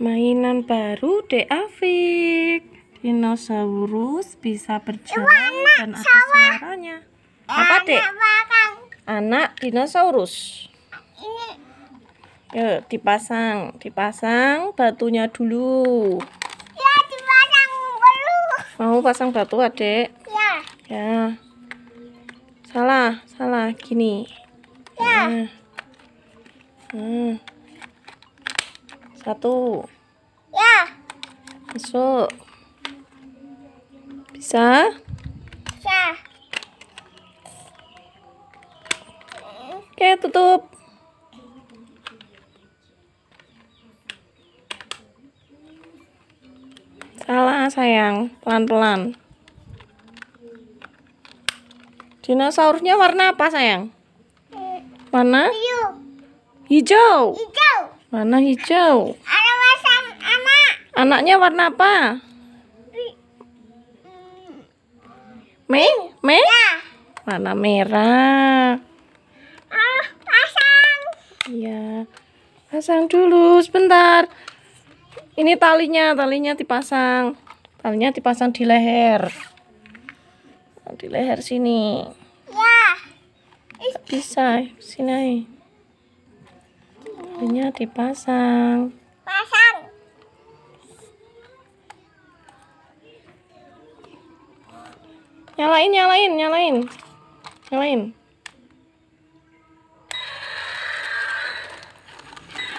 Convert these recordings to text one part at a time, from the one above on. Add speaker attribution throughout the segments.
Speaker 1: Mainan baru De Afik. Dinosaurus bisa berjalan dan ada suaranya. Apa, Dek? Anak dinosaurus. ya dipasang, dipasang batunya dulu. Ya, dipasang dulu. Mau pasang batu, Adek? Ya. Ya. Salah, salah gini. Ya. Nah. Hmm. Satu. Ya. Masuk. Bisa? Bisa. Oke, tutup. Salah, sayang. Pelan-pelan. Dinosaurusnya warna apa, sayang? Hmm. Warna? Hijau. Hijau warna hijau? Anaknya warna apa? Hmm. Mei Mei ya. Warna merah. Ah, pasang. Iya. Pasang dulu sebentar. Ini talinya, talinya dipasang. Talinya dipasang di leher. Di leher sini. Ya. Bisa, sini. Akhirnya dipasang. Pasang. Nyalain, nyalain, nyalain. Nyalain.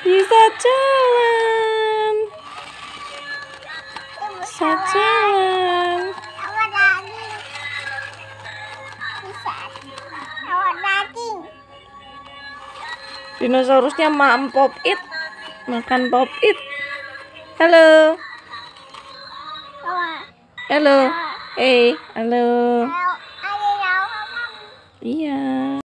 Speaker 1: Bisa jalan. Bisa jalan. dinosaurusnya makan pop it makan pop it halo halo eh hey, halo iya